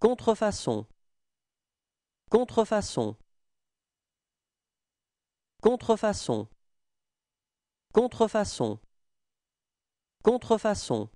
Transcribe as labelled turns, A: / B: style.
A: Contrefaçon. Contrefaçon. Contrefaçon. Contrefaçon. Contrefaçon.